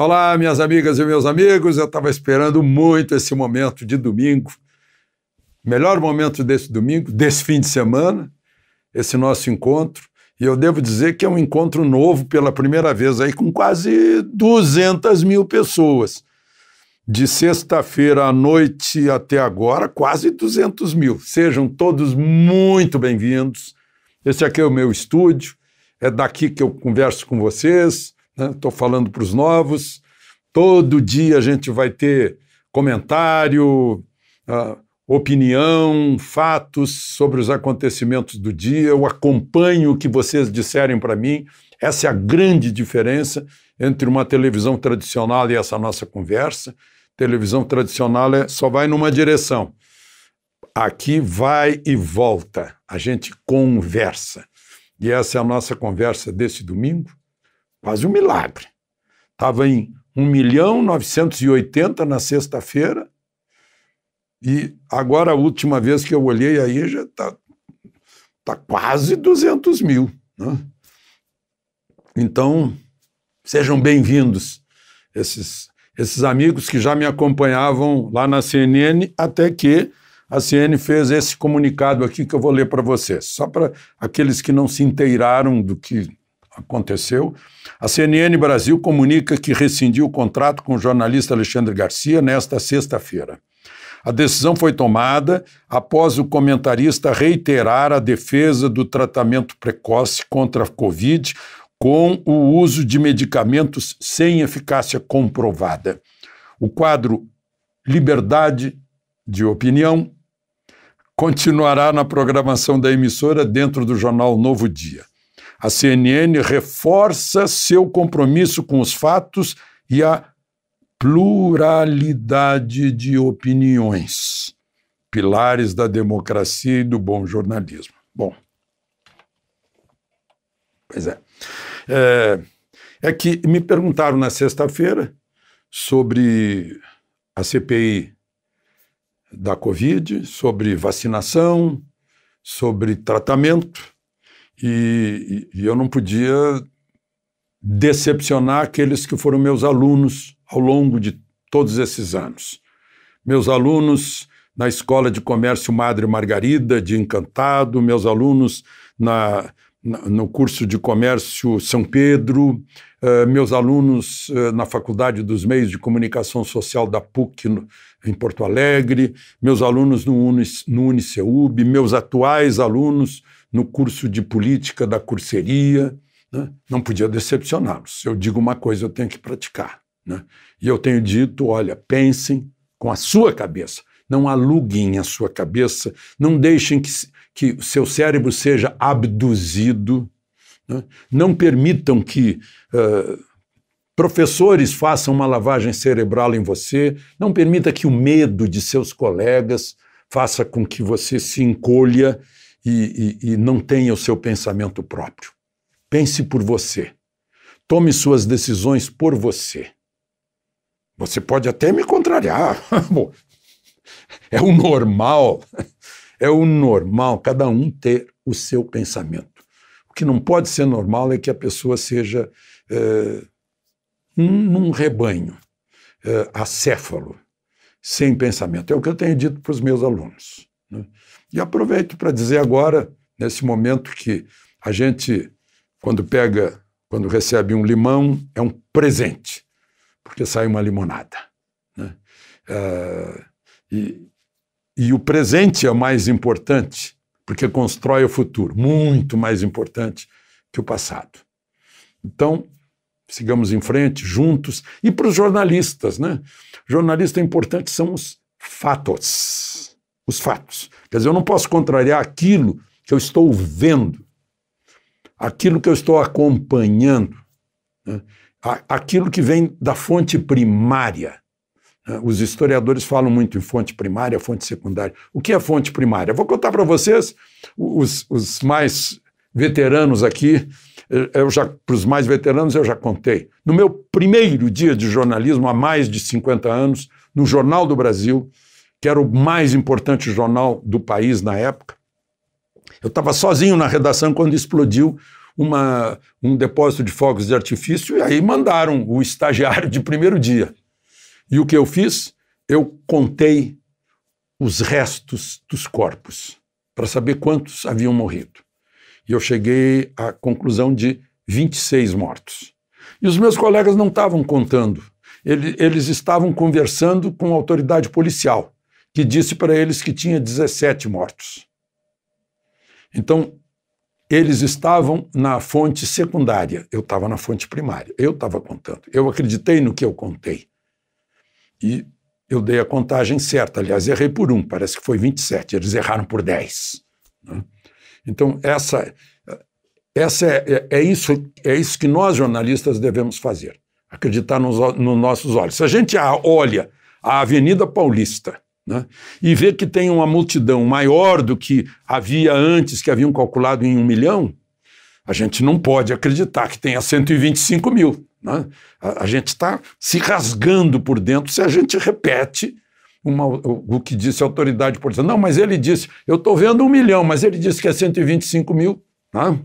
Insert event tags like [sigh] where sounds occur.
Olá, minhas amigas e meus amigos. Eu estava esperando muito esse momento de domingo. Melhor momento desse domingo, desse fim de semana, esse nosso encontro. E eu devo dizer que é um encontro novo pela primeira vez aí, com quase 200 mil pessoas. De sexta-feira à noite até agora, quase 200 mil. Sejam todos muito bem-vindos. Esse aqui é o meu estúdio. É daqui que eu converso com vocês Estou né? falando para os novos. Todo dia a gente vai ter comentário, uh, opinião, fatos sobre os acontecimentos do dia. Eu acompanho o que vocês disserem para mim. Essa é a grande diferença entre uma televisão tradicional e essa nossa conversa. Televisão tradicional é, só vai numa direção. Aqui vai e volta, a gente conversa. E essa é a nossa conversa desse domingo quase um milagre. Estava em 1 milhão 980 na sexta-feira, e agora a última vez que eu olhei aí já está tá quase 200 mil. Né? Então, sejam bem-vindos esses, esses amigos que já me acompanhavam lá na CNN, até que a CNN fez esse comunicado aqui que eu vou ler para vocês, só para aqueles que não se inteiraram do que aconteceu. A CNN Brasil comunica que rescindiu o contrato com o jornalista Alexandre Garcia nesta sexta-feira. A decisão foi tomada após o comentarista reiterar a defesa do tratamento precoce contra a Covid com o uso de medicamentos sem eficácia comprovada. O quadro Liberdade de Opinião continuará na programação da emissora dentro do jornal Novo Dia. A CNN reforça seu compromisso com os fatos e a pluralidade de opiniões, pilares da democracia e do bom jornalismo. Bom, pois é. É, é que me perguntaram na sexta-feira sobre a CPI da Covid, sobre vacinação, sobre tratamento e, e eu não podia decepcionar aqueles que foram meus alunos ao longo de todos esses anos. Meus alunos na Escola de Comércio Madre Margarida, de Encantado, meus alunos na, na no curso de Comércio São Pedro, eh, meus alunos eh, na Faculdade dos Meios de Comunicação Social da PUC no, em Porto Alegre, meus alunos no, Unis, no Uniceub, meus atuais alunos no curso de política da curseria, né? não podia decepcioná-los. Se eu digo uma coisa, eu tenho que praticar. Né? E eu tenho dito: olha, pensem com a sua cabeça, não aluguem a sua cabeça, não deixem que, que o seu cérebro seja abduzido, né? não permitam que. Uh, Professores façam uma lavagem cerebral em você, não permita que o medo de seus colegas faça com que você se encolha e, e, e não tenha o seu pensamento próprio. Pense por você. Tome suas decisões por você. Você pode até me contrariar. [laughs] é o normal. [laughs] É o normal cada um ter o seu pensamento. O que não pode ser normal é que a pessoa seja é, num rebanho, é, acéfalo, sem pensamento. É o que eu tenho dito para os meus alunos. Né? E aproveito para dizer agora, nesse momento que a gente, quando pega, quando recebe um limão, é um presente, porque sai uma limonada. Né? Uh, e, e o presente é mais importante, porque constrói o futuro, muito mais importante que o passado. Então, sigamos em frente, juntos. E para os jornalistas, né? Jornalista importante são os fatos os fatos. Quer dizer, eu não posso contrariar aquilo que eu estou vendo, aquilo que eu estou acompanhando, né? aquilo que vem da fonte primária. Né? Os historiadores falam muito em fonte primária, fonte secundária. O que é fonte primária? Vou contar para vocês, os, os, mais veteranos aqui, eu já para os mais veteranos eu já contei. No meu primeiro dia de jornalismo, há mais de 50 anos, no Jornal do Brasil, que era o mais importante jornal do país na época. Eu estava sozinho na redação quando explodiu uma, um depósito de fogos de artifício e aí mandaram o estagiário de primeiro dia. E o que eu fiz? Eu contei os restos dos corpos para saber quantos haviam morrido. E eu cheguei à conclusão de 26 mortos. E os meus colegas não estavam contando, eles, eles estavam conversando com a autoridade policial que disse para eles que tinha 17 mortos. Então, eles estavam na fonte secundária, eu estava na fonte primária, eu estava contando. Eu acreditei no que eu contei. E eu dei a contagem certa, aliás, errei por um, parece que foi 27, eles erraram por 10. Né? Então, essa, essa é, é, é, isso, é isso que nós jornalistas devemos fazer, acreditar nos, nos nossos olhos. Se a gente olha a Avenida Paulista, né? e ver que tem uma multidão maior do que havia antes, que haviam calculado em um milhão, a gente não pode acreditar que tenha 125 mil. Né? A, a gente está se rasgando por dentro se a gente repete uma, o que disse a autoridade policial. Não, mas ele disse, eu estou vendo um milhão, mas ele disse que é 125 mil. Né?